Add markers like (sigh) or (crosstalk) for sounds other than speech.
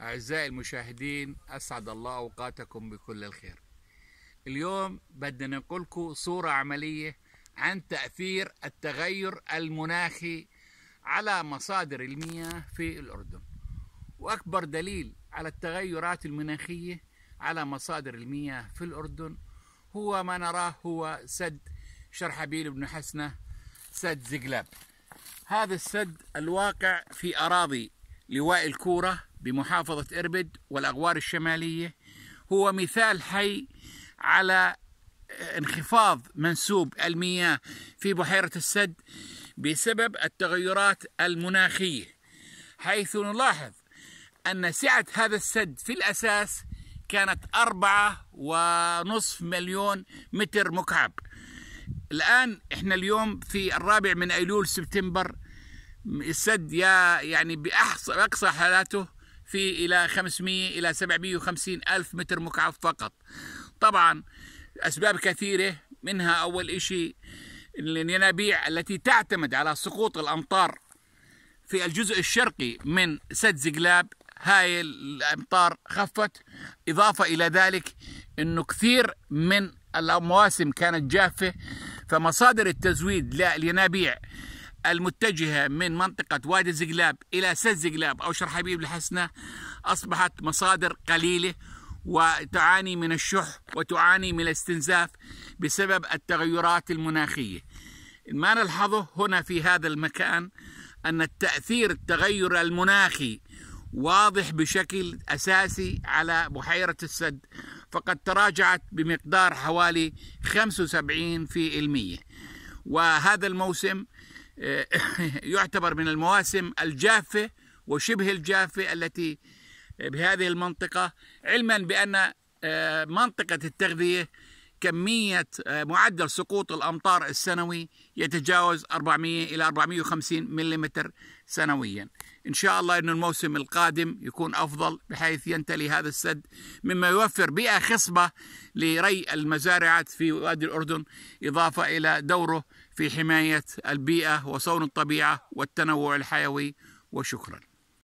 أعزائي المشاهدين أسعد الله أوقاتكم بكل الخير اليوم بدنا نقول لكم صورة عملية عن تأثير التغير المناخي على مصادر المياه في الأردن وأكبر دليل على التغيرات المناخية على مصادر المياه في الأردن هو ما نراه هو سد شرحبيل بن حسنة سد زقلاب هذا السد الواقع في أراضي لواء الكورة بمحافظة إربد والأغوار الشمالية هو مثال حي على انخفاض منسوب المياه في بحيرة السد بسبب التغيرات المناخية حيث نلاحظ أن سعة هذا السد في الأساس كانت أربعة ونصف مليون متر مكعب الآن إحنا اليوم في الرابع من أيلول سبتمبر السد يا يعني بأقصى حالاته في إلى 500 إلى 750 ألف متر مكعب فقط طبعا أسباب كثيرة منها أول إشي الينابيع التي تعتمد على سقوط الأمطار في الجزء الشرقي من سد زقلاب هاي الأمطار خفت إضافة إلى ذلك أنه كثير من المواسم كانت جافة فمصادر التزويد للينابيع المتجهة من منطقة وادي زقلاب إلى سد زقلاب أو شرحبيب الحسنة أصبحت مصادر قليلة وتعاني من الشح وتعاني من الاستنزاف بسبب التغيرات المناخية ما نلحظه هنا في هذا المكان أن التأثير التغير المناخي واضح بشكل أساسي على بحيرة السد فقد تراجعت بمقدار حوالي 75% وهذا الموسم آه، (coughs) يعتبر من المواسم الجافة وشبه الجافة التي آه، بهذه المنطقة علما بأن آه، منطقة التغذية كمية معدل سقوط الأمطار السنوي يتجاوز 400 إلى 450 ملم سنويا إن شاء الله أن الموسم القادم يكون أفضل بحيث ينتلي هذا السد مما يوفر بيئة خصبة لري المزارعات في وادي الأردن إضافة إلى دوره في حماية البيئة وصون الطبيعة والتنوع الحيوي وشكراً